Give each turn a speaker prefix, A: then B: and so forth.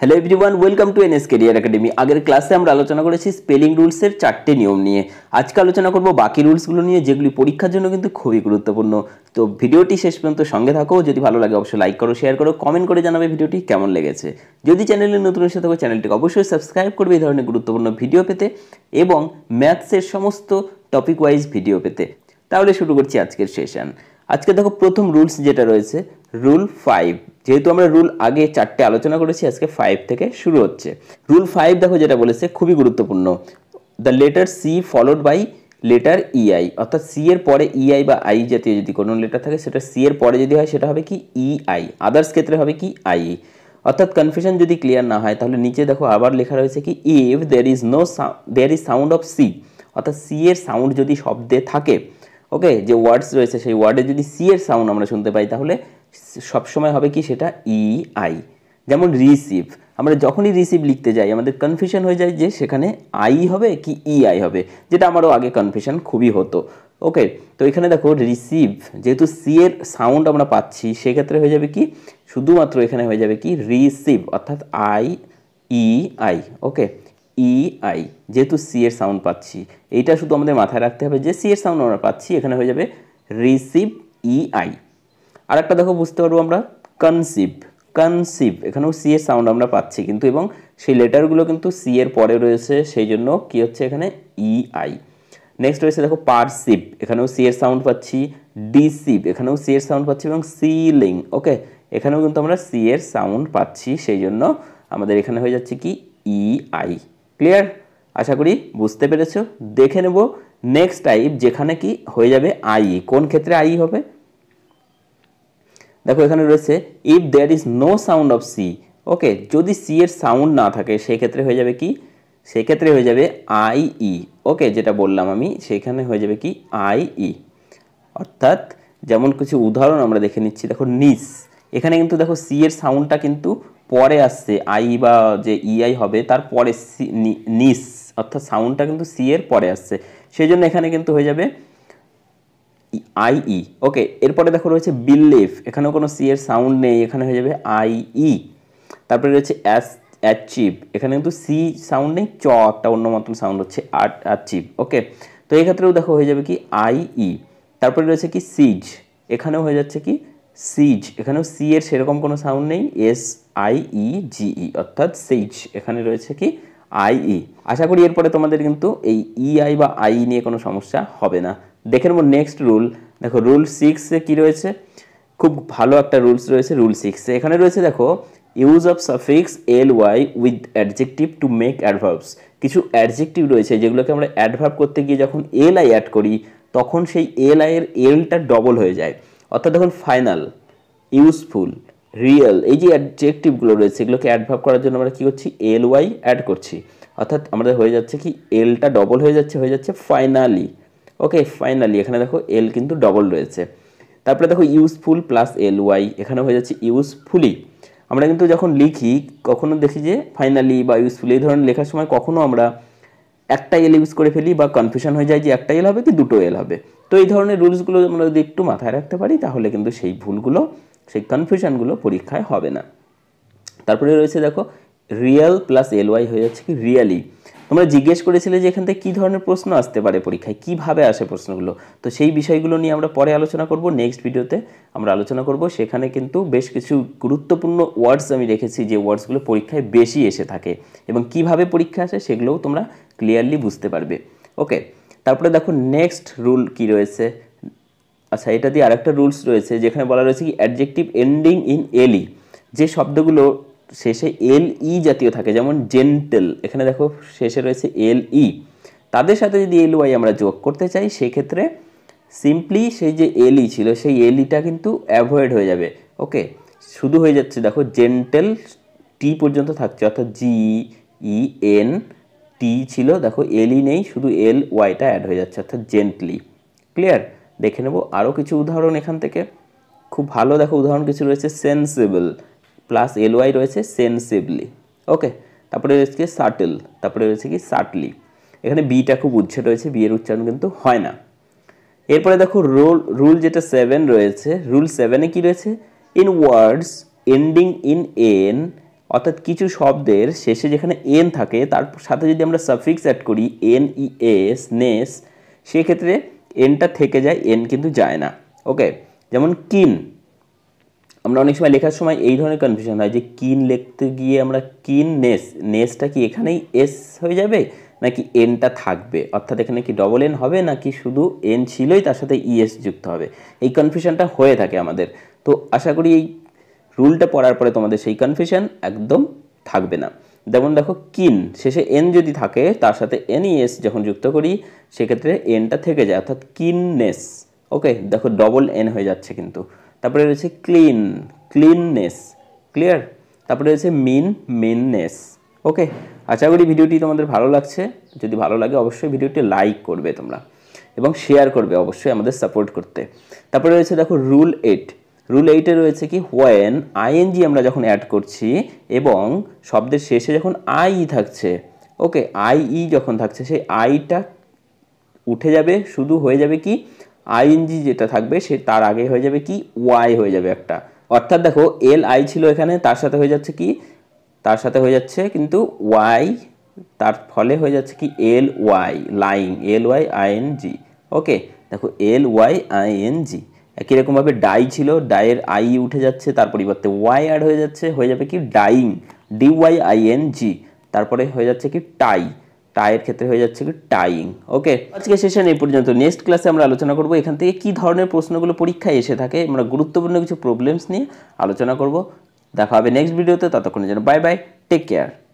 A: Hello everyone welcome to NS career academy আগের ক্লাসে আমরা আলোচনা করেছি স্পেলিং রুলসের চারটে নিয়ম নিয়ে আজকে আলোচনা করব বাকি রুলসগুলো নিয়ে যেগুলি পরীক্ষার জন্য কিন্তু খুবই গুরুত্বপূর্ণ তো ভিডিওটি শেষ পর্যন্ত সঙ্গে থাকো যদি ভালো লাগে অবশ্যই লাইক করো শেয়ার করো কমেন্ট করে জানাবে ভিডিওটি কেমন লেগেছে যদি চ্যানেলে নতুন এসে থাকো চ্যানেলটিকে অবশ্যই সাবস্ক্রাইব করবে এই ধরনের গুরুত্বপূর্ণ ভিডিও পেতে এবং ম্যাথসের সমস্ত টপিক ওয়াইজ ভিডিও পেতে তাহলে শুরু করছি আজকের সেশন আজকে দেখো প্রথম রুলস যেটা রয়েছে রুল ফাইভ যেহেতু আমরা রুল আগে চারটে আলোচনা করেছি আজকে ফাইভ থেকে শুরু হচ্ছে রুল ফাইভ দেখো যেটা বলেছে খুবই গুরুত্বপূর্ণ the letter C followed by letter E I অর্থাৎ সি এর পরে ইআই e বা আই জাতীয় যদি কোনো লেটার থাকে সেটা সি এর পরে যদি হয় সেটা হবে কি ইআই e আদার্স ক্ষেত্রে হবে কি আই অর্থাৎ কনফিউশন যদি ক্লিয়ার না হয় তাহলে নিচে দেখো আবার লেখা রয়েছে কি if there is no there is sound of C অর্থাৎ সি এর সাউন্ড যদি শব্দে থাকে ওকে যে ওয়ার্ডস রয়েছে সেই ওয়ার্ডে যদি সি এর সাউন্ড আমরা শুনতে পাই তাহলে সব সময় হবে কি সেটা ই e আই যেমন রিসিভ আমরা যখনই রিসিভ লিখতে যাই আমাদের কনফিউশন হয়ে যায় যে সেখানে আই হবে কি ই e আই হবে যেটা আমারও আগে কনফিউশন খুবই হতো ওকে তো এখানে দেখো রিসিভ যেহেতু সি এর সাউন্ড আমরা পাচ্ছি সেক্ষেত্রে হয়ে যাবে কি শুধুমাত্র এখানে হয়ে যাবে কি রিসিভ অর্থাৎ I E I okay E I যেহেতু সি এর সাউন্ড পাচ্ছি এইটা শুধু আমাদের মাথায় রাখতে হবে যে সি এর সাউন্ড আমরা পাচ্ছি এখানে হয়ে যাবে রিসিভ ই আই আর একটা দেখো বুঝতে পারবো আমরা কনসিভ কনসিভ এখানেও সি এর সাউন্ড আমরা পাচ্ছি কিন্তু এবং সেই লেটারগুলো কিন্তু সি এর পরে রয়েছে সেই জন্য কী হচ্ছে এখানে ই আই নেক্সট রয়েছে দেখো পারসিভ এখানেও সি এর সাউন্ড পাচ্ছি ডিসিভ এখানেও সি এর সাউন্ড পাচ্ছি এবং সিলিং ওকে এখানেও কিন্তু আমরা সি এর সাউন্ড পাচ্ছি সেই জন্য আমাদের এখানে হয়ে যাচ্ছে কি ই আই ক্লিয়ার আশা করি বুঝতে পেরেছো দেখে নেব নেক্সট টাইপ যেখানে কি হয়ে যাবে আই কোন ক্ষেত্রে আই হবে দেখো এখানে রয়েছে if there is no sound of C okay যদি সি এর সাউন্ড না থাকে সেক্ষেত্রে হয়ে যাবে কি সেক্ষেত্রে হয়ে যাবে আই ই ওকে যেটা বললাম আমি সেখানে হয়ে যাবে কি আই ই e, অর্থাৎ যেমন কিছু উদাহরণ আমরা দেখে নিচ্ছি দেখো নিস এখানে কিন্তু দেখো সি এর সাউন্ডটা কিন্তু পরে আসছে আই বা যে ইআই e হবে তার পরে নিস অর্থাৎ সাউন্ডটা কিন্তু সি এর পরে আসছে সেই জন্য এখানে কিন্তু হয়ে যাবে আইই ওকে e. এরপরে দেখো রয়েছে বিলিভ এখানেও কোনো সি এর সাউন্ড নেই এখানে হয়ে যাবে আইই e. তারপরে রয়েছে অ্যাস অ্যাচিভ এখানে কিন্তু সি সাউন্ড নেই চ একটা অন্য মতন সাউন্ড হচ্ছে অ্যাচিভ ওকে তো এই ক্ষেত্রেও দেখো হয়ে যাবে কি আইই e. তারপরে রয়েছে কি সিজ এখানেও হয়ে যাচ্ছে কি সিজ এখানেও সি এর সেরকম কোনো সাউন্ড নেই এস আইই জিই অর্থাৎ সিজ এখানে রয়েছে কি আইই আশা করি এরপরে তোমাদের কিন্তু এই ইআই বা আইই নিয়ে কোনো সমস্যা হবে না দেখে নেবো নেক্সট রুল দেখো রুল সিক্সে কী রয়েছে খুব ভালো একটা রুলস রয়েছে রুল সিক্সে এখানে রয়েছে দেখো use of suffix L Y with adjective to make adverbs কিছু অ্যাডজেক্টিভ রয়েছে যেগুলোকে আমরা অ্যাডভার্ব করতে গিয়ে যখন এল আই অ্যাড করি তখন সেই এল আইয়ের এলটা ডবল হয়ে যায় অর্থাৎ তখন ফাইনাল ইউজফুল রিয়েল এই যে অ্যাডজেক্টিভগুলো রয়েছে এগুলোকে অ্যাডভার্ব করার জন্য আমরা কী করছি এল ওয়াই অ্যাড করছি অর্থাৎ আমাদের হয়ে যাচ্ছে কি এলটা ডবল হয়ে যাচ্ছে হয়ে যাচ্ছে ফাইনালি ওকে ফাইনালি এখানে দেখো এল কিন্তু ডবল রয়েছে তারপরে দেখো ইউজফুল প্লাস এল ওয়াই এখানে হয়ে যাচ্ছে ইউজফুলি আমরা কিন্তু যখন লিখি কখনো দেখি যে ফাইনালি বা ইউজফুলি এই ধরনের লেখার সময় কখনো আমরা একটা এল ইউজ করে ফেলি বা কনফিউশন হয়ে যায় যে একটা এল হবে কি দুটো এল হবে তো এই ধরনের রুলসগুলো আমরা যদি একটু মাথায় রাখতে পারি তাহলে কিন্তু সেই ভুলগুলো সেই কনফিউশনগুলো পরীক্ষায় হবে না তারপরে রয়েছে দেখো রিয়েল প্লাস এল ওয়াই হয়ে যাচ্ছে কি রিয়ালি তোমরা জিজ্ঞেস করেছিলে যে এখান থেকে কী ধরনের প্রশ্ন আসতে পারে পরীক্ষায় কিভাবে আসে প্রশ্নগুলো তো সেই বিষয়গুলো নিয়ে আমরা পরে আলোচনা করব নেক্সট ভিডিওতে আমরা আলোচনা করব সেখানে কিন্তু বেশ কিছু গুরুত্বপূর্ণ ওয়ার্ডস আমি রেখেছি যে ওয়ার্ডসগুলো পরীক্ষায় বেশি এসে থাকে এবং কিভাবে পরীক্ষা আসে সেগুলোও তোমরা ক্লিয়ারলি বুঝতে পারবে ওকে তারপরে দেখো নেক্সট রুল কি রয়েছে আচ্ছা এটা দিয়ে আরেকটা রুলস রয়েছে যেখানে বলা রয়েছে কি অ্যাডজেক্টিভ এন্ডিং ইন এলি যে শব্দগুলো শেষে এল ই জাতীয় থাকে যেমন জেন্টেল এখানে দেখো শেষে রয়েছে এল ই তাদের সাথে যদি এল ওয়াই আমরা যোগ করতে চাই সেক্ষেত্রে সিম্পলি সেই যে এল ই ছিল সেই এল ইটা কিন্তু অ্যাভয়েড হয়ে যাবে ওকে শুধু হয়ে যাচ্ছে দেখো জেন্টেল টি পর্যন্ত থাকছে অর্থাৎ জি ই এন টি ছিল দেখো এলই নেই শুধু এল ওয়াইটা অ্যাড হয়ে যাচ্ছে অর্থাৎ জেন্টলি ক্লিয়ার দেখে নেব আরও কিছু উদাহরণ এখান থেকে খুব ভালো দেখো উদাহরণ কিছু রয়েছে সেন্সেবল প্লাস এলওয়াই রয়েছে সেনসিভলি ওকে তারপরে রয়েছে কি সাটেল তারপরে রয়েছে কি সাটলি এখানে বিটা খুব উচ্ছে রয়েছে বিয়ের উচ্চারণ কিন্তু হয় না এরপরে দেখো রোল রুল যেটা সেভেন রয়েছে রুল সেভেনে কি রয়েছে in words ending in N অর্থাৎ কিছু শব্দের শেষে যেখানে এন থাকে তার সাথে যদি আমরা সাফিক্স অ্যাড করি এন ই এস নেস সেক্ষেত্রে এনটা থেকে যায় এন কিন্তু যায় না ওকে যেমন কিন আমরা অনেক সময় লেখার সময় এই ধরনের কনফিউশন হয় যে কিন লিখতে গিয়ে আমরা কিন নেস নেসটা কি এখানেই এস হয়ে যাবে নাকি এনটা থাকবে অর্থাৎ এখানে কি ডবল এন হবে নাকি শুধু এন ছিলই তার সাথে ইএস e যুক্ত হবে এই কনফিউশনটা হয়ে থাকে আমাদের তো আশা করি এই রুলটা পড়ার পরে তোমাদের সেই কনফিউশন একদম থাকবে না যেমন দেখো কিন শেষে এন যদি থাকে তার সাথে এন ইএস e যখন যুক্ত করি সেক্ষেত্রে এনটা থেকে যায় অর্থাৎ কিননেস ওকে দেখো ডবল এন হয়ে যাচ্ছে কিন্তু তারপরে রয়েছে ক্লিন ক্লিননেস ক্লিয়ার তারপরে রয়েছে মিন মিননেস ওকে আশা করি ভিডিওটি তোমাদের ভালো লাগছে যদি ভালো লাগে অবশ্যই ভিডিওটি লাইক করবে তোমরা এবং শেয়ার করবে অবশ্যই আমাদের সাপোর্ট করতে তারপরে রয়েছে দেখো রুল এইট রুল এইটে রয়েছে কি ওয়েন আইএনজি আমরা যখন অ্যাড করছি এবং শব্দের শেষে যখন আই থাকছে ওকে আই ই যখন থাকছে সেই আইটা উঠে যাবে শুধু হয়ে যাবে কি আইএনজি যেটা থাকবে সে তার আগে হয়ে যাবে কি ওয়াই হয়ে যাবে একটা অর্থাৎ দেখো এল আই ছিল এখানে তার সাথে হয়ে যাচ্ছে কি তার সাথে হয়ে যাচ্ছে কিন্তু ওয়াই তার ফলে হয়ে যাচ্ছে কি L Y lying L Y I N G okay দেখো এল ওয়াই আইএন জি একই রকমভাবে ডাই ছিল ডাইয়ের আই উঠে যাচ্ছে তার পরিবর্তে ওয়াই অ্যাড হয়ে যাচ্ছে হয়ে যাবে কি dying D Y I N G তারপরে হয়ে যাচ্ছে কি টাই টাইয়ের ক্ষেত্রে হয়ে যাচ্ছে টাইং ওকে আজকে সেশন এই পর্যন্ত নেক্সট ক্লাসে আমরা আলোচনা করব এখান থেকে কি ধরনের প্রশ্নগুলো পরীক্ষায় এসে থাকে আমরা গুরুত্বপূর্ণ কিছু প্রবলেমস নিয়ে আলোচনা করব দেখা হবে নেক্সট ভিডিওতে ততক্ষণের জন্য বাই বাই টেক কেয়ার